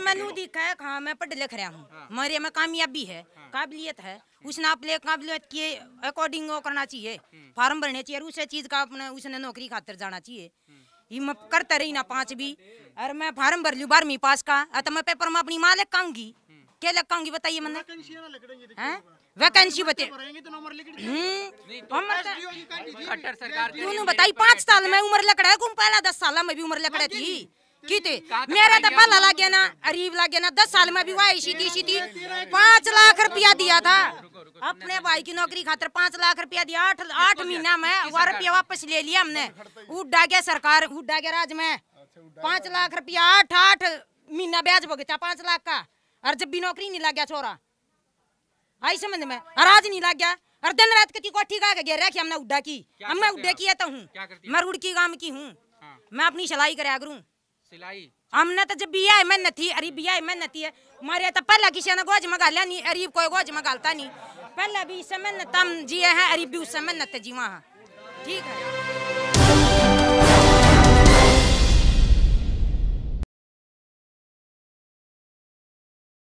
मैं मनु दिख है हाँ मैं पढ़ लिख रहा हूँ हाँ। मेरे में कामयाबी है हाँ। काबिलियत है उसने आप काबिलियत के अकॉर्डिंग वो करना चाहिए हम्म। फार्म भरने चाहिए और उसे चीज़ का अपने उसने नौकरी खातर जाना चाहिए हम्म। ये मैं करता रही ना पांच भी और मैं फार्म भर लू बारहवीं पास का तो मैं पेपर में अपनी माँ लिखाऊंगी हम्म। क्या लिखाऊंगी बताइए मैंने वैकेंसी हाँ? बताइए क्यों तो तो तो बताई पाँच साल में उम्र लकड़ा है पहला दस साल में भी उम्र लकड़ा थी किती मेरा तो पल्ला लगे ना अरीब लगे ना दस साल में भी वाई सीधी सीधी पांच लाख रुपया दिया था अपने भाई की नौकरी खातर पांच लाख रुपया दिया आठ आठ महीना में वह रुपया वापस ले लिया हमने उड्डा गया सरकार उड्डा गया राज में अच्छा, पांच लाख रुपया आठ आठ महीना ब्याज भुगता पांच लाख का और जब भी नौकरी नहीं लग गया छोरा आई समझ में और आज नहीं लग गया और दिन रात को ठीक आगे गिर रहा कि हमने उड्डा की मैं उड्डा किया तो हूँ मैं रुड़की गांव की हूँ हाँ। मैं अपनी सलाई कराया करूँ हमने तो जब बिया में नथी अरे बिया में नथी है मारे तो पहला किसी ने गोज मंगा गाला नहीं अरे कोई गोज में नहीं पहले भी समय न तम जिए हैं अरे भी उस समय न हाँ ठीक है